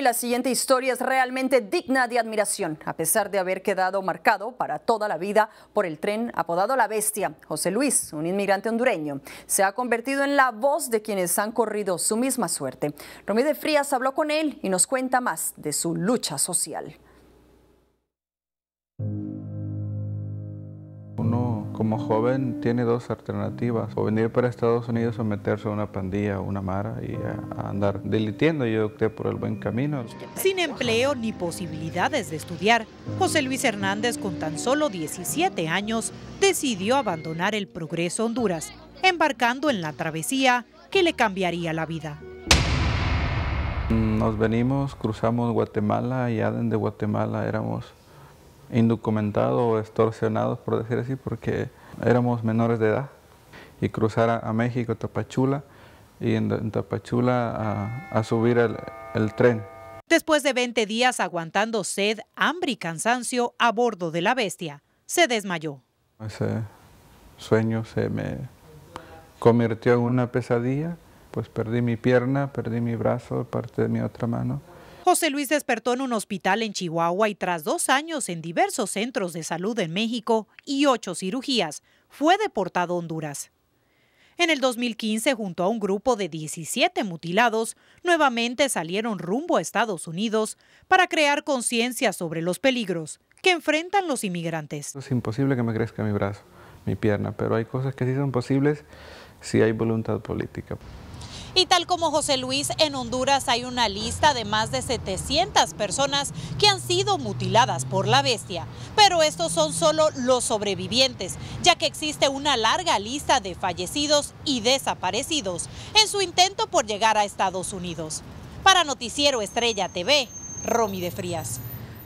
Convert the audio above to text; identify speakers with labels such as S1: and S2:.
S1: La siguiente historia es realmente digna de admiración, a pesar de haber quedado marcado para toda la vida por el tren apodado La Bestia. José Luis, un inmigrante hondureño, se ha convertido en la voz de quienes han corrido su misma suerte. Romí de Frías habló con él y nos cuenta más de su lucha social.
S2: Uno mm. como joven tiene dos alternativas, o venir para Estados Unidos o meterse a una pandilla o una mara y a, andar delitiendo. Yo opté por el buen camino.
S3: Sin empleo ni posibilidades de estudiar, José Luis Hernández con tan solo 17 años decidió abandonar el progreso Honduras, embarcando en la travesía que le cambiaría la vida.
S2: Nos venimos, cruzamos Guatemala y Aden de Guatemala éramos indocumentados o extorsionados, por decir así, porque éramos menores de edad. Y cruzar a, México, Tapachula, y en, Tapachula a, subir el, el tren.
S3: Después de 20 días aguantando sed, hambre y cansancio a bordo de la bestia, se desmayó.
S2: Ese sueño se me convirtió en una pesadilla, pues perdí mi pierna, perdí mi brazo, parte de mi otra mano.
S3: José Luis despertó en un hospital en Chihuahua y tras dos años en diversos centros de salud en México y ocho cirugías, fue deportado a Honduras. En el 2015, junto a un grupo de 17 mutilados, nuevamente salieron rumbo a Estados Unidos para crear conciencia sobre los peligros que enfrentan los inmigrantes.
S2: Es imposible que me crezca mi brazo, mi pierna, pero hay cosas que sí son posibles si hay voluntad política.
S3: Y tal como José Luis, en Honduras hay una lista de más de 700 personas que han sido mutiladas por la bestia. Pero estos son solo los sobrevivientes, ya que existe una larga lista de fallecidos y desaparecidos en su intento por llegar a Estados Unidos. Para Noticiero Estrella TV, Romy de Frías.